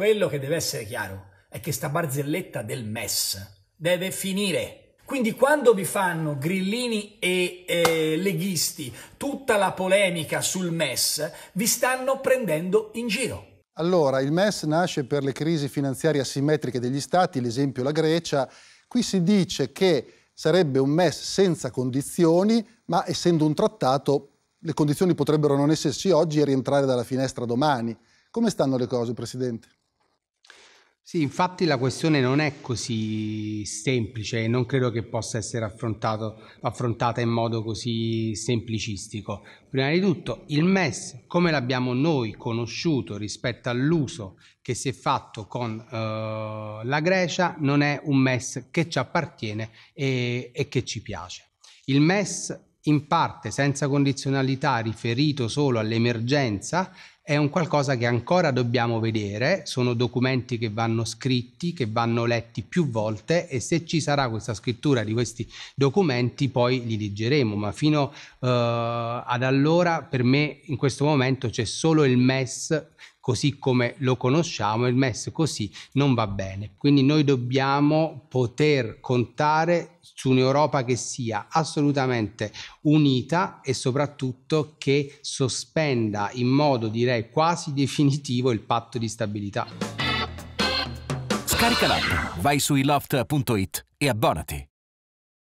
Quello che deve essere chiaro è che sta barzelletta del MES deve finire. Quindi quando vi fanno grillini e eh, leghisti tutta la polemica sul MES, vi stanno prendendo in giro. Allora, il MES nasce per le crisi finanziarie asimmetriche degli stati, l'esempio la Grecia. Qui si dice che sarebbe un MES senza condizioni, ma essendo un trattato le condizioni potrebbero non esserci oggi e rientrare dalla finestra domani. Come stanno le cose, Presidente? Sì, infatti la questione non è così semplice e non credo che possa essere affrontata in modo così semplicistico. Prima di tutto, il MES, come l'abbiamo noi conosciuto rispetto all'uso che si è fatto con eh, la Grecia, non è un MES che ci appartiene e, e che ci piace. Il MES in parte senza condizionalità riferito solo all'emergenza, è un qualcosa che ancora dobbiamo vedere, sono documenti che vanno scritti, che vanno letti più volte e se ci sarà questa scrittura di questi documenti poi li leggeremo, ma fino eh, ad allora per me in questo momento c'è solo il MES così come lo conosciamo, il MES così non va bene. Quindi noi dobbiamo poter contare su un'Europa che sia assolutamente unita e soprattutto che sospenda in modo direi quasi definitivo il patto di stabilità. Scarica l'app, vai su iloft.it e abbonati.